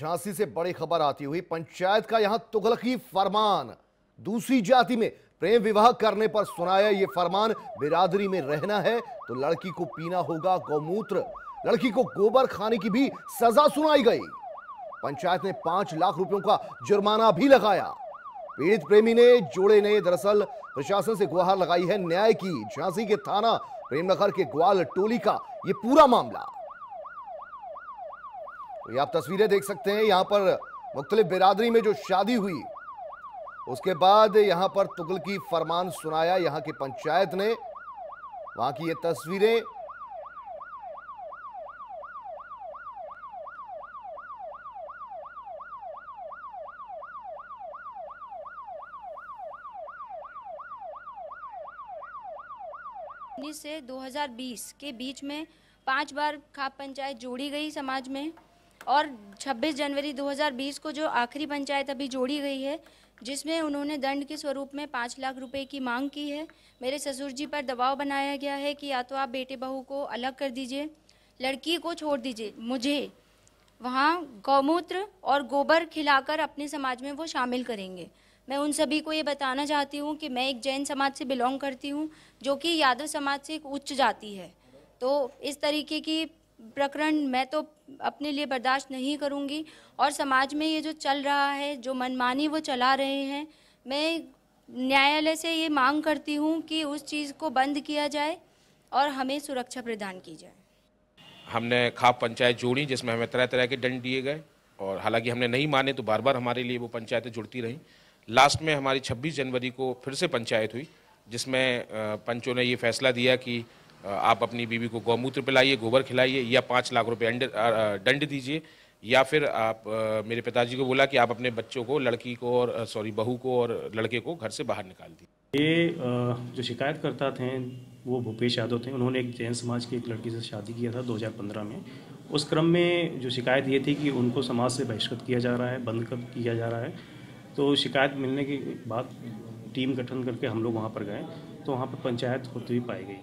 झांसी से बड़ी खबर आती हुई पंचायत का यहां तुगलकी फरमान दूसरी जाति में प्रेम विवाह करने पर सुनाया ये फरमान बिरादरी में रहना है तो लड़की को पीना होगा गौमूत्र लड़की को गोबर खाने की भी सजा सुनाई गई पंचायत ने पांच लाख रुपयों का जुर्माना भी लगाया पीड़ित प्रेमी ने जोड़े ने दरअसल प्रशासन से गुहार लगाई है न्याय की झांसी के थाना प्रेमनगर के ग्वाल टोली का यह पूरा मामला तो ये आप तस्वीरें देख सकते हैं यहाँ पर मुख्तलिफ बिरादरी में जो शादी हुई उसके बाद यहाँ पर तुगल की फरमान सुनाया यहाँ की पंचायत ने वहां की ये तस्वीरें से 2020 के बीच में पांच बार खाप पंचायत जोड़ी गई समाज में और 26 जनवरी 2020 को जो आखिरी पंचायत अभी जोड़ी गई है जिसमें उन्होंने दंड के स्वरूप में पाँच लाख रुपए की मांग की है मेरे ससुर जी पर दबाव बनाया गया है कि या तो आप बेटे बहू को अलग कर दीजिए लड़की को छोड़ दीजिए मुझे वहाँ गौमूत्र और गोबर खिलाकर अपने समाज में वो शामिल करेंगे मैं उन सभी को ये बताना चाहती हूँ कि मैं एक जैन समाज से बिलोंग करती हूँ जो कि यादव समाज से एक उच्च जाति है तो इस तरीके की प्रकरण मैं तो अपने लिए बर्दाश्त नहीं करूंगी और समाज में ये जो चल रहा है जो मनमानी वो चला रहे हैं मैं न्यायालय से ये मांग करती हूँ कि उस चीज़ को बंद किया जाए और हमें सुरक्षा प्रदान की जाए हमने खाप पंचायत जोड़ी जिसमें हमें तरह तरह के दंड दिए गए और हालांकि हमने नहीं माने तो बार बार हमारे लिए वो पंचायतें जुड़ती रहीं लास्ट में हमारी 26 जनवरी को फिर से पंचायत हुई जिसमें पंचों ने ये फैसला दिया कि आप अपनी बीवी को गौमूत्र पिलाइए गोबर खिलाइए या पाँच लाख रुपये दंड दीजिए या फिर आप मेरे पिताजी को बोला कि आप अपने बच्चों को लड़की को और सॉरी बहू को और लड़के को घर से बाहर निकाल दी ये जो शिकायतकर्ता थे वो भूपेश यादव थे उन्होंने एक जैन समाज की एक लड़की से शादी किया था 2015 में उस क्रम में जो शिकायत ये थी कि उनको समाज से बहिष्कृत किया जा रहा है बंद कर किया जा रहा है तो शिकायत मिलने के बाद टीम गठन करके हम लोग वहाँ पर गए तो वहाँ पर पंचायत होती हुई पाई गई